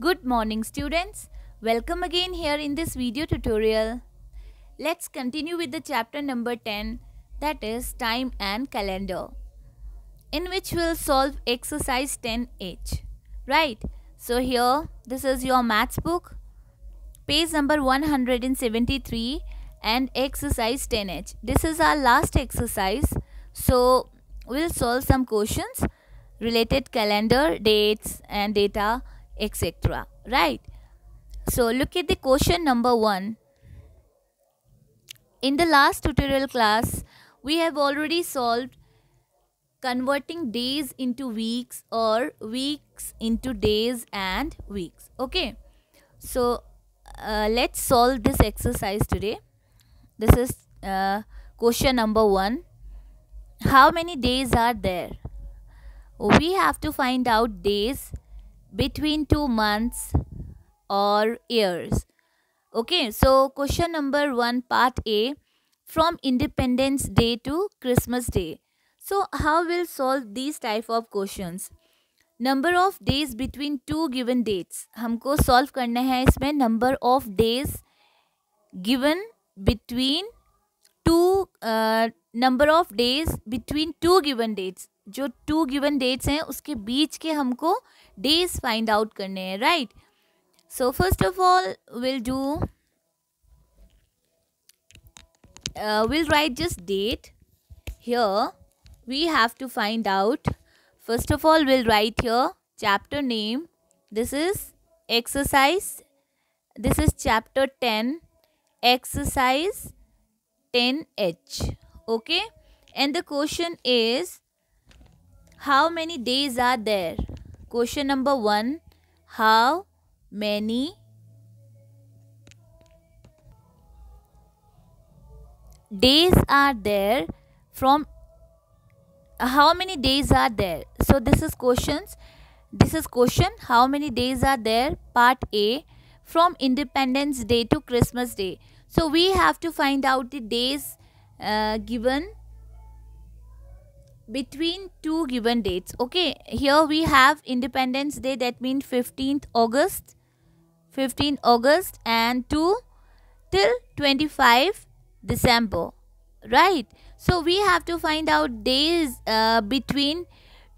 Good morning students. Welcome again here in this video tutorial. Let's continue with the chapter number 10 that is time and calendar in which we'll solve exercise 10H. Right. So here this is your maths book page number 173 and exercise 10H. This is our last exercise. So we'll solve some questions related calendar dates and data etc right so look at the question number 1 in the last tutorial class we have already solved converting days into weeks or weeks into days and weeks okay so uh, let's solve this exercise today this is uh, question number 1 how many days are there we have to find out days between two months or years okay so question number 1 part a from independence day to christmas day so how will solve these type of questions number of days between two given dates humko solve karna hai isme number of days given between two uh, number of days between two given dates जो two given dates हैं उसके बीच के हमको days find out karne hai right so first of all we'll do uh, we'll write just date here we have to find out first of all we'll write here chapter name this is exercise this is chapter 10 exercise 10h okay and the question is how many days are there Question number 1. How many days are there from how many days are there so this is questions this is question how many days are there part a from independence day to christmas day so we have to find out the days uh, given between two given dates okay here we have independence day that means 15th august 15th august and 2 till 25 december right so we have to find out days uh, between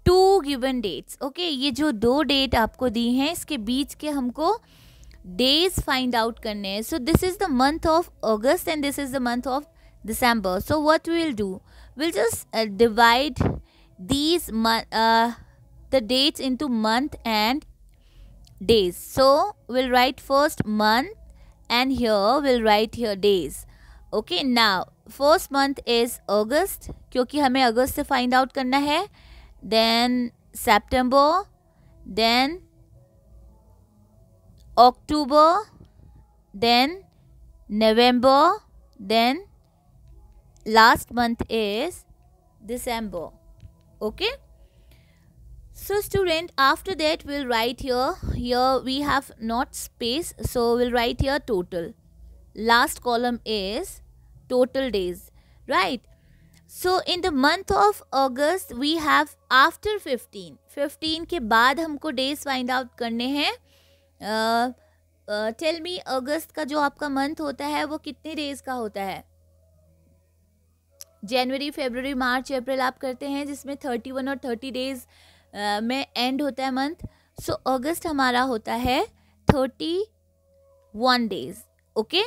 two given dates okay ये जो दो date आपको दी हैं इसके बीच के हमको days find out करने हैं so this is the month of August and this is the month of December. So what we will do, we'll just uh, divide these uh, the dates into month and days. So we'll write first month and here we'll write here days. Okay, now first month is August क्योंकि hame August से find out करना है. Then September, then October, then November, then last month is December. Okay. So student after that we'll write here. Here we have not space so we'll write here total. Last column is total days. Right. so in so in the month of August we 15 after fifteen fifteen के बाद हमको days find out uh, हैं tell me अगस्त का जो आपका month होता है वो कितने डेज का होता है जनवरी फेबररी मार्च अप्रैल आप करते हैं जिसमें थर्टी वन और थर्टी डेज में एंड होता है मंथ सो अगस्त हमारा होता है thirty one days okay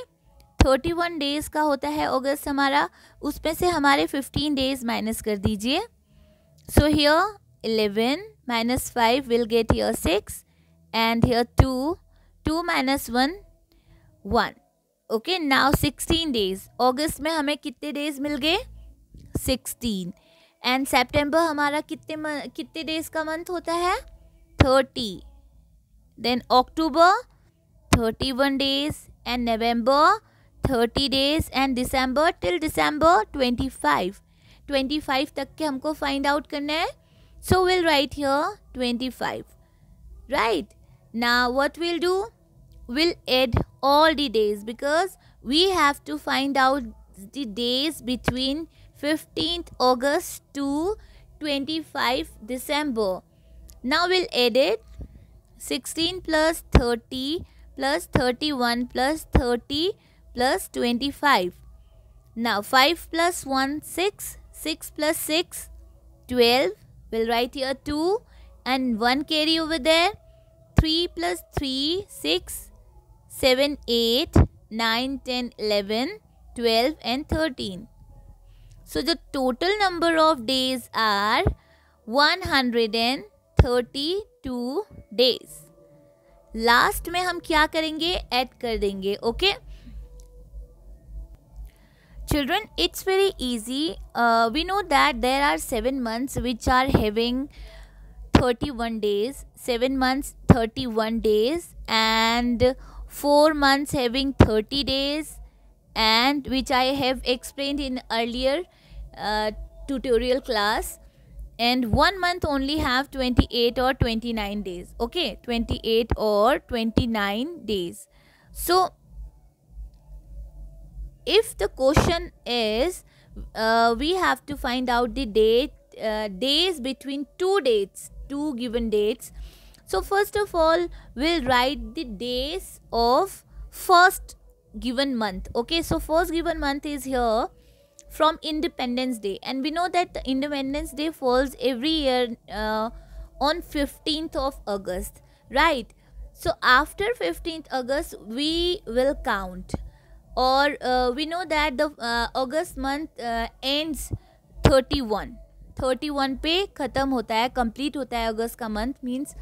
thirty one days का होता है अगस्त हमारा उसमें से हमारे फिफ्टीन डेज माइनस कर दीजिए so here eleven minus five will get here six and here two two minus one one okay now sixteen days अगस्त में हमें कितने डेज मिल गए सिक्सटीन एंड सेप्टेम्बर हमारा कितने कितने डेज का मंथ होता है thirty then October thirty one days and November thirty days and December till December twenty five twenty five तक के हमको फाइंड आउट करना है so will write here twenty five right ना what will do will add all the days because we have to find out the days between 15th August to 25 December. Now we'll edit 16 plus 30 plus 31 plus 30 plus 25. Now 5 plus 1 6, 6 plus 6 12. We'll write here 2 and 1 carry over there. 3 plus 3 6 7 8 9 10 11 12 and 13. So the total number of days are 132 days. Last में हम क्या करेंगे? Add कर okay? Children, it's very easy. Uh, we know that there are 7 months which are having 31 days. 7 months, 31 days. And 4 months having 30 days. And which I have explained in earlier uh, tutorial class and one month only have 28 or 29 days okay 28 or 29 days so if the question is uh, we have to find out the date uh, days between two dates two given dates so first of all we'll write the days of first given month okay so first given month is here from Independence Day. And we know that the Independence Day falls every year uh, on 15th of August, right? So after 15th August, we will count. Or uh, we know that the uh, August month uh, ends 31. 31 पे ख़त्म होता है complete होता है August का month means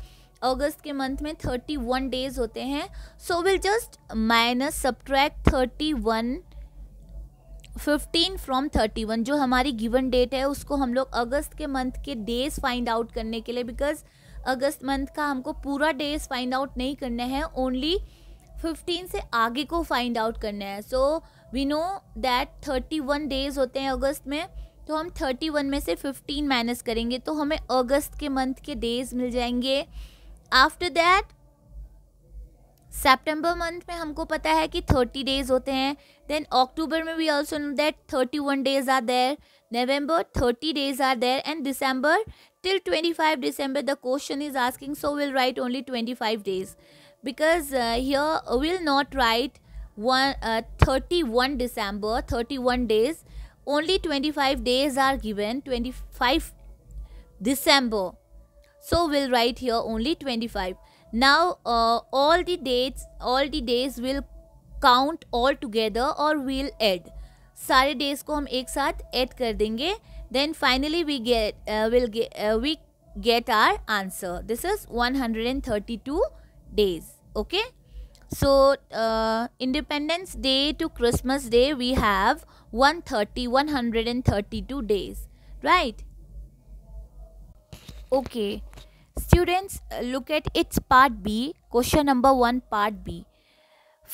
अगस्त के month में 31 days होते हैं so will just minus subtract 31 fifteen from thirty one जो हमारी गिवन डेट है उसको हम लोग अगस्त के मंथ के डेज फाइंड आउट करने के लिए बिकॉज अगस्त मंथ का हमको पूरा डेज फाइंड आउट नहीं करना है ओनली फिफ्टीन से आगे को फाइंड आउट करना है so we know that thirty one days होते हैं अगस्त में तो हम थर्टी वन में से फिफ्टीन माइनस करेंगे तो हमें अगस्त के मंथ के डेज मिल जाएंगे आफ्टर दैट सेप्टेम्बर मंथ में हमको पता है कि थर्टी डेज होते हैं Then October maybe we also know that 31 days are there. November 30 days are there and December till 25 December the question is asking so we'll write only 25 days because uh, here uh, we'll not write one uh, 31 December 31 days only 25 days are given 25 December so we'll write here only 25 now uh, all the dates all the days will count all together और will add सारे days को हम एक साथ add कर देंगे then finally we get will we get our answer this is 132 hundred and thirty two days okay so Independence Day to Christmas Day we have one thirty one hundred and thirty two days right okay students look at its part B question number one part B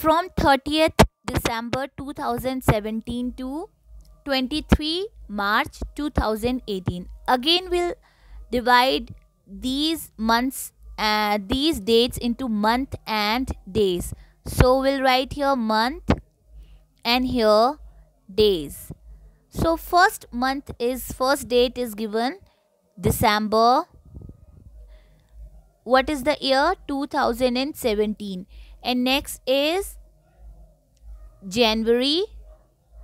from 30th December 2017 to 23 March 2018. Again, we'll divide these months, uh, these dates into month and days. So we'll write here month and here days. So first month is first date is given December. What is the year 2017? and next is January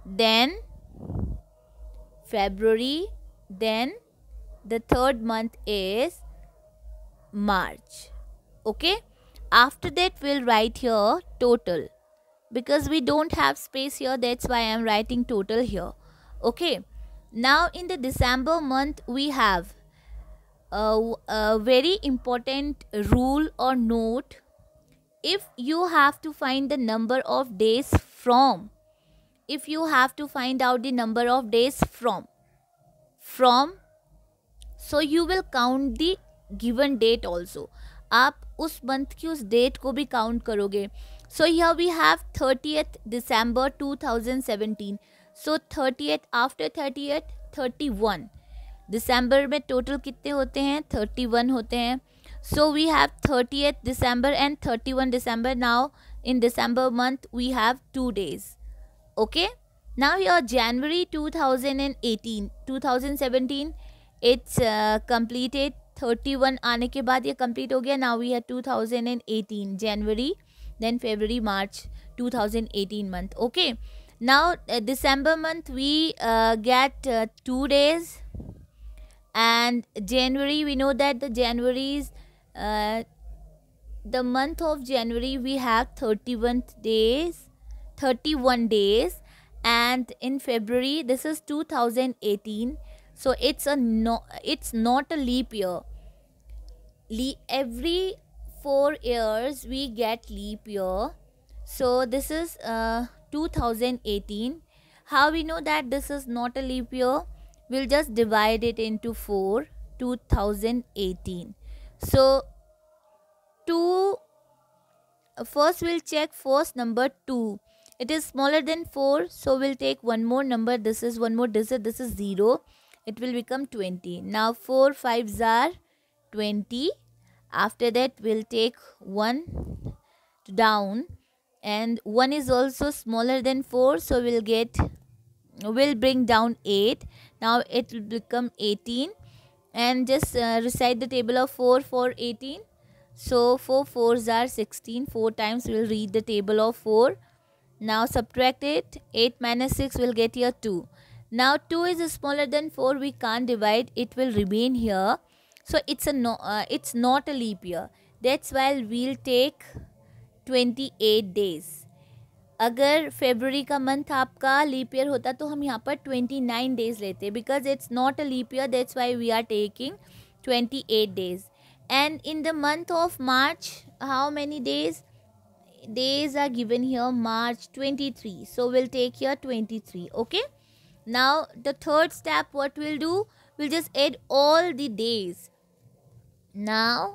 then February then the third month is March okay after that we'll write here total because we don't have space here that's why I'm writing total here okay now in the December month we have a, a very important rule or note if you have to find the number of days from if you have to find out the number of days from from so you will count the given date also आप उस month की उस date को भी count करोगे so यह we have thirtieth December 2017 so thirtieth after thirtieth thirty one December में total कितने होते हैं थर्टी वन होते हैं so we have 30th december and 31 december now in december month we have two days okay now here january 2018 2017 it's uh, completed 31 आने के बाद ये कंप्लीट हो गया now we have 2018 January then February March 2018 month okay now December month we get two days and January we know that the is uh, the month of January we have 31 days 31 days and in February this is 2018 so it's a no it's not a leap year Le- every 4 years we get leap year so this is uh, 2018 how we know that this is not a leap year we'll just divide it into 4 2018 so two first we'll check first number 2 it is smaller than 4 so we'll take one more number this is one more digit this is 0 it will become 20 now 4 5s are 20 after that we'll take 1 down and 1 is also smaller than 4 so we'll get we'll bring down 8 now it will become 18 and just uh, recite the table of 4 for 18 so 4 fours are 16 4 times we'll read the table of 4 now subtract it 8 minus 6 will get here 2 now 2 is smaller than 4 we can't divide it will remain here so it's a no uh, it's not a leap year that's why we'll take 28 days अगर February का मंथ आपका leap year होता तो हम यहाँ पर twenty nine days लेते because it's not a leap year that's why we are taking twenty eight days and in the month of March how many days days are given here March twenty three so will take twenty three okay now the third step what will do will just add all the days now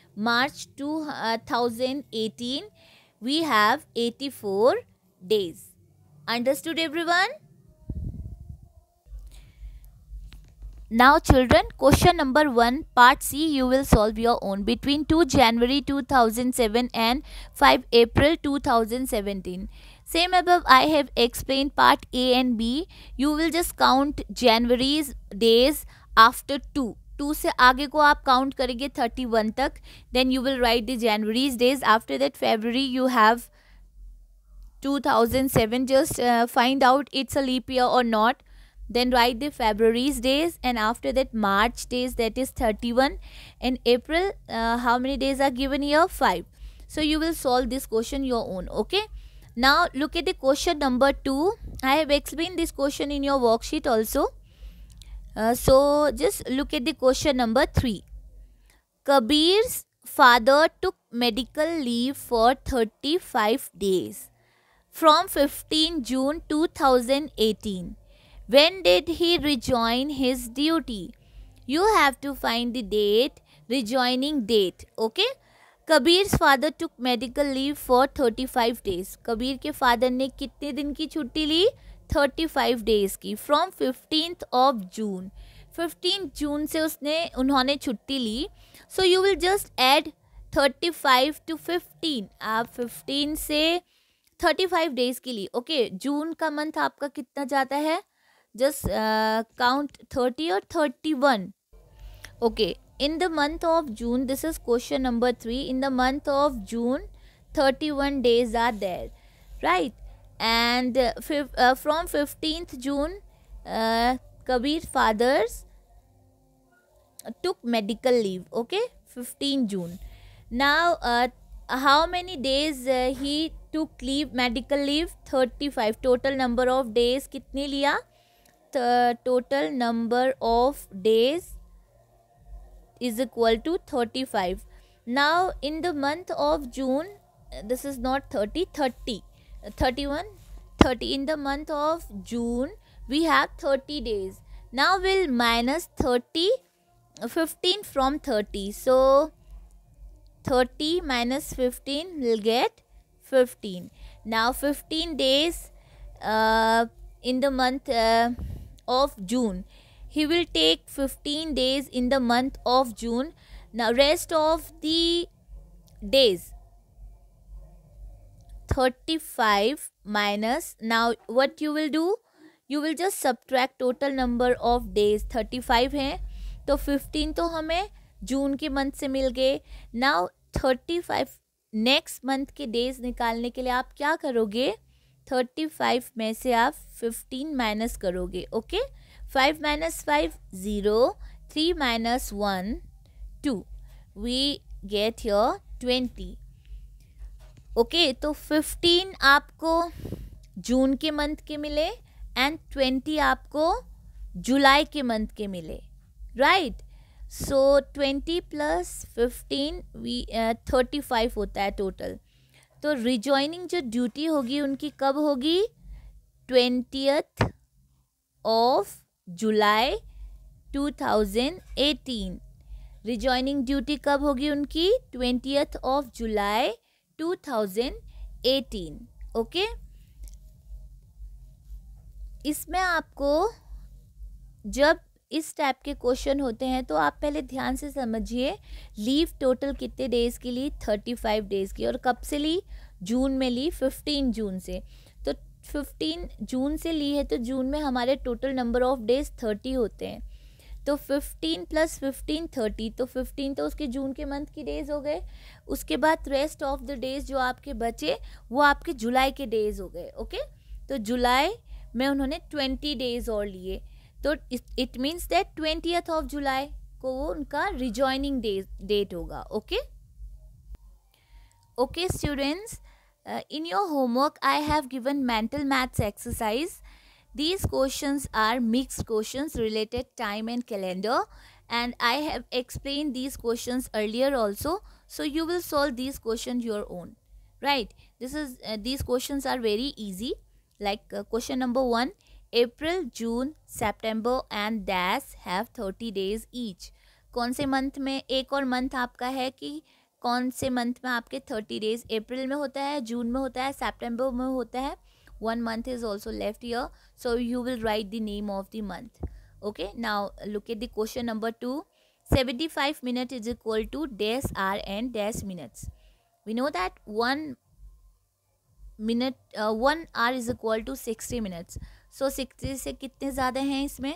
March 2018 uh, we have 84 days. Understood everyone? Now children, question number 1 part C you will solve your own. Between 2 January 2007 and 5 April 2017. Same above I have explained part A and B. You will just count January's days after 2 two से आगे को आप count करेंगे thirty one तक then you will write the January's days after that February you have two thousand seven just find out it's a leap year और not then write the february's days and after that march days that is 31 and april uh, how many days are given here 5 so you will solve this question your own okay now look at the question number 2 i have explained this question in your worksheet also Uh, so just look at the question number 3. Kabir's father took medical leave for 35 days from 15 June 2018. When did he rejoin his duty? You have to find the date, rejoining date, okay? Kabir's father took medical leave for 35 days Kabir के father ने कितने दिन की छुट्टी ली thirty five days की from fifteen of June fifteen June से उसने उन्होंने छुट्टी ली so you will just add thirty five to fifteen आप फिफ्टीन से थर्टी फाइव डेज़ के लिए ओके जून का मंथ आपका कितना जाता है जस्ट काउंट थर्टी और thirty one okay in the month of June this is question number three in the month of June thirty one days are there right and uh, uh from 15th June, uh, fathers took medical leave. Okay, 15 June. Now, uh, how many days uh, he took leave medical leave? 35. Total number of days कितने लिया? total number of days is equal to 35. Now, in the month of June, uh, this is not 30, 30. 31 30 in the month of june we have 30 days now we'll minus 30 15 from 30 so 30 minus 15 will get 15 now 15 days uh, in the month uh, of june he will take 15 days in the month of june now rest of the days thirty five minus minus what you will do you will just just total number of days thirty five हैं तो fifteen तो हमें जून के month से मिल गए now five next month के days निकालने के लिए आप क्या करोगे थर्टी फाइव में से आप फिफ्टीन माइनस करोगे okay five minus five zero three minus one two we get your twenty okay okay, तो फिफ्टीन आपको जून के मंथ के मिले एंड ट्वेंटी आपको जुलाई के मंथ के मिले right so twenty plus fifteen we thirty five होता है टोटल तो रिजॉइनिंग जो ड्यूटी होगी उनकी कब होगी twentieth of July two thousand eighteen rejoining duty कब होगी उनकी ट्वेंटियथ ऑफ जुलाई 2018 ओके इसमें आपको जब इस टाइप के क्वेश्चन होते हैं तो आप पहले ध्यान से समझिए लीव टोटल कितने डेज़ की ली थर्टी फाइव डेज़ की और कब से ली जून में ली फिफ्टीन जून से तो फिफ्टीन जून से ली है तो जून में हमारे total number of days thirty होते हैं तो 15 प्लस 15 30 तो 15 तो उसके जून के मंथ की डेज़ हो गए उसके बाद रेस्ट ऑफ द डेज़ जो आपके बचे वो आपके जुलाई के डेज़ हो गए ओके तो जुलाई में उन्होंने 20 डेज़ और लिए तो it means that twentieth of July को वो उनका रिजॉइनिंग डे डेट होगा okay okay students in your homework I have given mental maths exercise These questions are mixed questions related time and calendar and I have explained these questions earlier also. So you will solve these questions your own. Right. This is uh, these questions are very easy like uh, question number 1 April, June, September and das have 30 days each. कौन से month में एक और month आपका है कि कौन से मंथ में आपके थर्टी डेज अप्रैल में होता है जून में होता है सितंबर में होता है one month is also left here so you will write the name of the month okay now look at the question number 2 75 minutes is equal to dash r and dash minutes we know that one minute uh, one hour is equal to 60 minutes so 60 se कितने ज़्यादा हैं isme?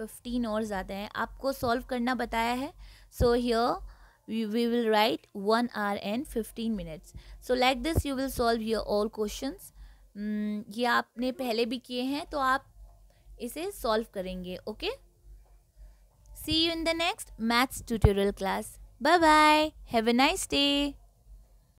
15 और ज़्यादा हैं आपको solve karna bataya hai. so here we, we will write 1 hour and 15 minutes so like this you will solve your all questions हम्म, ये आपने पहले भी किए हैं तो आप इसे सॉल्व करेंगे okay see you in the next maths tutorial class bye bye have a nice day